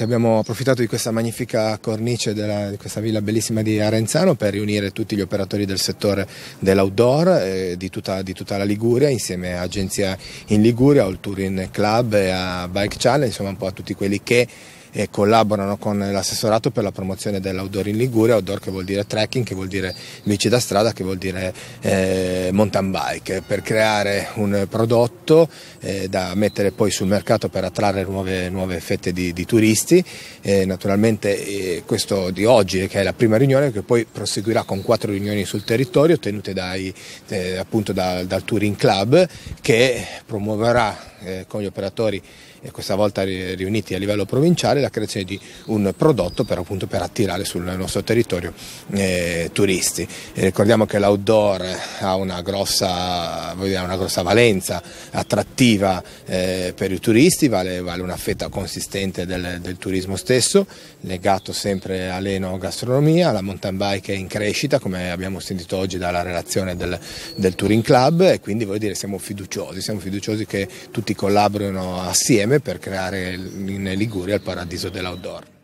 Abbiamo approfittato di questa magnifica cornice della, di questa villa bellissima di Arenzano per riunire tutti gli operatori del settore dell'outdoor eh, di, tutta, di, tutta, la Liguria insieme a Agenzia in Liguria, al Touring Club, e a Bike Challenge, insomma un po' a tutti quelli che e collaborano con l'assessorato per la promozione dell'outdoor in Liguria, outdoor che vuol dire trekking, che vuol dire bici da strada, che vuol dire eh, mountain bike, per creare un prodotto eh, da mettere poi sul mercato per attrarre nuove, nuove fette di, di turisti. Eh, naturalmente eh, questo di oggi, che è la prima riunione, che poi proseguirà con quattro riunioni sul territorio tenute dai, eh, appunto da, dal Touring Club, che promuoverà eh, con gli operatori eh, questa volta riuniti a livello provinciale la creazione di un prodotto per, appunto, per attirare sul nostro territorio eh, turisti. ricordiamo che l'outdoor ha una grossa, dire, una grossa valenza attrattiva eh, per i turisti, vale, vale una fetta consistente del, del, turismo stesso, legato sempre all'enogastronomia, la mountain bike è in crescita come abbiamo sentito oggi dalla relazione del, del Touring Club e quindi dire, siamo fiduciosi, siamo fiduciosi che tutti tutti collaborano assieme per creare in Liguria il paradiso dell'outdoor.